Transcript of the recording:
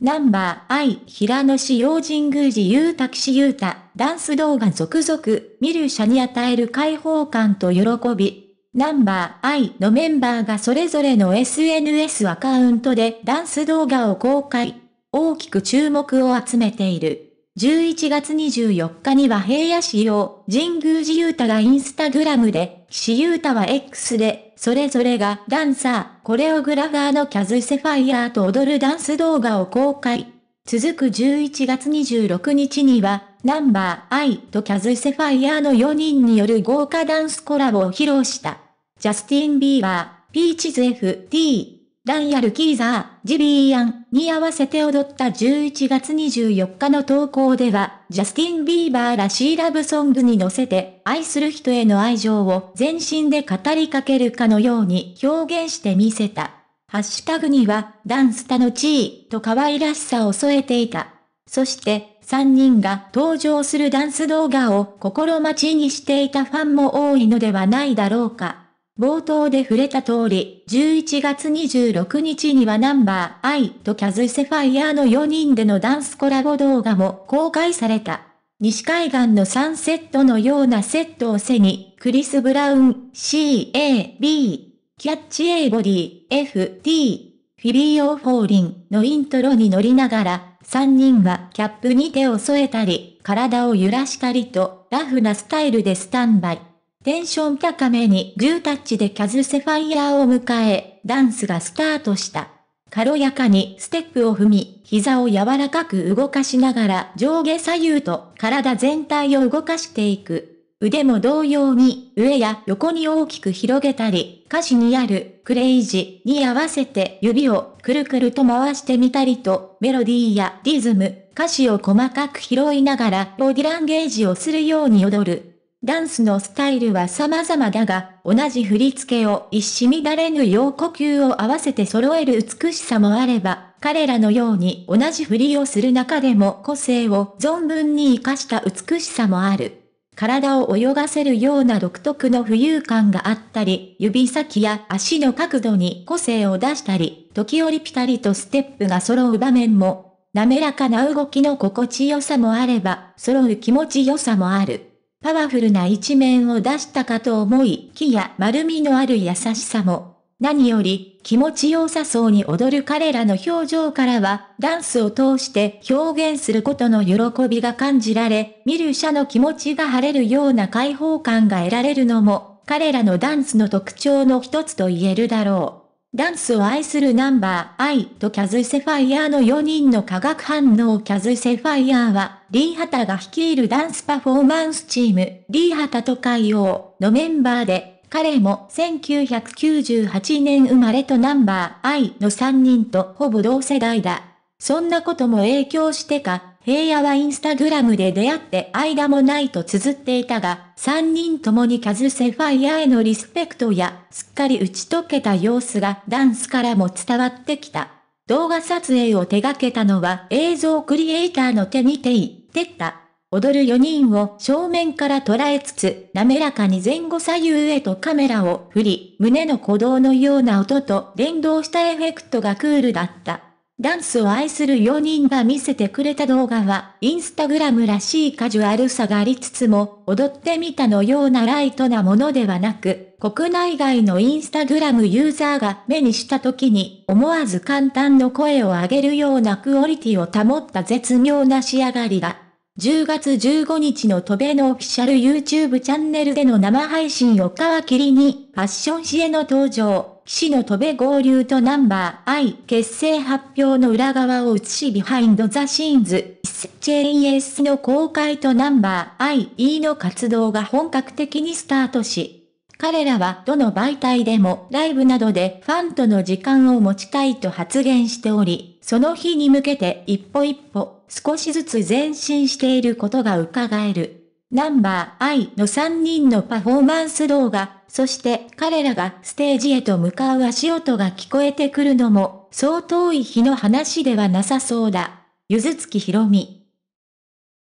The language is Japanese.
ナンバー I 平野市用神宮寺ゆうた岸ゆうた、ダンス動画続々、見る者に与える開放感と喜び。ナンバー I のメンバーがそれぞれの SNS アカウントでダンス動画を公開。大きく注目を集めている。11月24日には平野市用神宮寺ゆうたがインスタグラムでゆうたは X で、それぞれがダンサー、コレオグラファーのキャズ・セファイアーと踊るダンス動画を公開。続く11月26日には、ナンバー・アイとキャズ・セファイアーの4人による豪華ダンスコラボを披露した。ジャスティン・ビーバー、ピーチズ FT、ダンヤルキーザー、ジビーアンに合わせて踊った11月24日の投稿では、ジャスティン・ビーバーらしいラブソングに乗せて、愛する人への愛情を全身で語りかけるかのように表現してみせた。ハッシュタグには、ダンスタの地位と可愛らしさを添えていた。そして、3人が登場するダンス動画を心待ちにしていたファンも多いのではないだろうか。冒頭で触れた通り、11月26日にはナンバー I とキャズセファイヤーの4人でのダンスコラボ動画も公開された。西海岸のサンセットのようなセットを背に、クリス・ブラウン、C、A、B、キャッチ・エイボディ、F、t フィビー・オー・フォーリンのイントロに乗りながら、3人はキャップに手を添えたり、体を揺らしたりと、ラフなスタイルでスタンバイ。テンション高めにグータッチでキャズセファイヤーを迎え、ダンスがスタートした。軽やかにステップを踏み、膝を柔らかく動かしながら上下左右と体全体を動かしていく。腕も同様に上や横に大きく広げたり、歌詞にあるクレイジーに合わせて指をくるくると回してみたりと、メロディーやリズム、歌詞を細かく拾いながらボディランゲージをするように踊る。ダンスのスタイルは様々だが、同じ振り付けを一糸乱れぬよう呼吸を合わせて揃える美しさもあれば、彼らのように同じ振りをする中でも個性を存分に活かした美しさもある。体を泳がせるような独特の浮遊感があったり、指先や足の角度に個性を出したり、時折ピタリとステップが揃う場面も、滑らかな動きの心地よさもあれば、揃う気持ちよさもある。パワフルな一面を出したかと思い、木や丸みのある優しさも、何より気持ちよさそうに踊る彼らの表情からは、ダンスを通して表現することの喜びが感じられ、見る者の気持ちが晴れるような解放感が得られるのも、彼らのダンスの特徴の一つと言えるだろう。ダンスを愛するナンバー、アイとキャズセファイヤーの4人の化学反応キャズセファイヤーは、リーハタが率いるダンスパフォーマンスチーム、リーハタと海王のメンバーで、彼も1998年生まれとナンバー、アイの3人とほぼ同世代だ。そんなことも影響してか、平野はインスタグラムで出会って間もないと綴っていたが、三人ともにカズセファイアへのリスペクトや、すっかり打ち解けた様子がダンスからも伝わってきた。動画撮影を手掛けたのは映像クリエイターの手に手い、てった。踊る4人を正面から捉えつつ、滑らかに前後左右へとカメラを振り、胸の鼓動のような音と連動したエフェクトがクールだった。ダンスを愛する4人が見せてくれた動画は、インスタグラムらしいカジュアルさがありつつも、踊ってみたのようなライトなものではなく、国内外のインスタグラムユーザーが目にした時に、思わず簡単の声を上げるようなクオリティを保った絶妙な仕上がりだ。10月15日のトベのオフィシャル YouTube チャンネルでの生配信を皮切りに、ファッション誌への登場。死の戸部合流とナンバー I 結成発表の裏側を映しビハインドザシーンズチェースの公開とナンバー IE の活動が本格的にスタートし、彼らはどの媒体でもライブなどでファンとの時間を持ちたいと発言しており、その日に向けて一歩一歩少しずつ前進していることが伺える。ナンバー I の3人のパフォーマンス動画そして彼らがステージへと向かう足音が聞こえてくるのも、そう遠い日の話ではなさそうだ。ゆずつきひろみ。